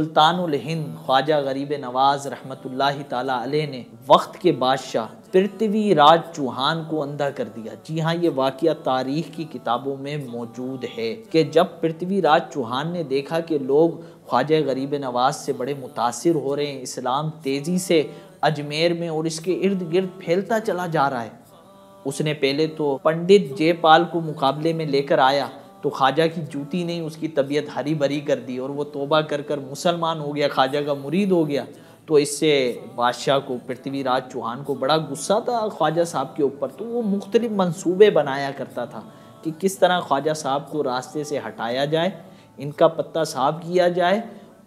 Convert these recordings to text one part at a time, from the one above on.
सुल्तानुल हिंद ख्वाजा गरीब नवाज रहमतुल्लाह ताला अलैह ने वक्त के बादशाह पृथ्वी राज चौहान को अंधा कर दिया जी हाँ ये वाक़ तारीख की किताबों में मौजूद है कि जब पृथ्वी राज चौहान ने देखा कि लोग ख्वाजा गरीब नवाज से बड़े मुतासर हो रहे हैं इस्लाम तेज़ी से अजमेर में और इसके इर्द गिर्द फैलता चला जा रहा है उसने पहले तो पंडित जयपाल को मुकाबले में लेकर आया तो ख्वाजा की जूती ने उसकी तबीयत हरी भरी कर दी और वो तोबा कर कर मुसलमान हो गया ख्वाजा का मुरीद हो गया तो इससे बादशाह को पृथ्वीराज चौहान को बड़ा गुस्सा था ख्वाजा साहब के ऊपर तो वो मुख्तलिफ मंसूबे बनाया करता था कि किस तरह ख्वाजा साहब को रास्ते से हटाया जाए इनका पत्ता साफ किया जाए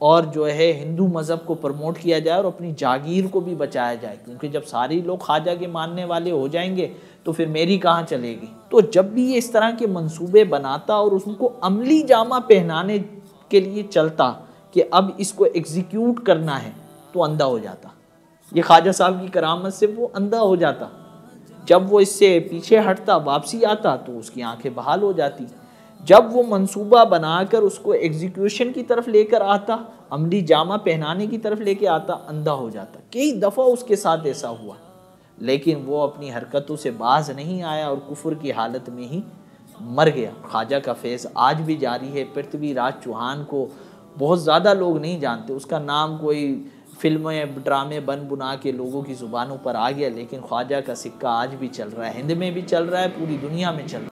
और जो है हिंदू मज़हब को प्रमोट किया जाए और अपनी जागीर को भी बचाया जाए क्योंकि जब सारे लोग ख्वाजा के मानने वाले हो जाएंगे तो फिर मेरी कहाँ चलेगी तो जब भी ये इस तरह के मंसूबे बनाता और उसको अमली जामा पहनाने के लिए चलता कि अब इसको एग्जीक्यूट करना है तो अंधा हो जाता ये ख्वाजा साहब की करामत से वो अंधा हो जाता जब वो इससे पीछे हटता वापसी आता तो उसकी आंखें बहाल हो जाती जब वो मंसूबा बनाकर उसको एग्जीक्यूशन की तरफ लेकर आता अमली जामा पहनाने की तरफ लेके आता अंधा हो जाता कई दफ़ा उसके साथ ऐसा हुआ लेकिन वो अपनी हरकतों से बाज नहीं आया और कुफर की हालत में ही मर गया ख्वाजा का फेस आज भी जारी है पृथ्वी राज चौहान को बहुत ज़्यादा लोग नहीं जानते उसका नाम कोई फिल्में ड्रामे बन बुना के लोगों की ज़ुबानों पर आ गया लेकिन ख्वाजा का सिक्का आज भी चल रहा है हिंद में भी चल रहा है पूरी दुनिया में चल रहा है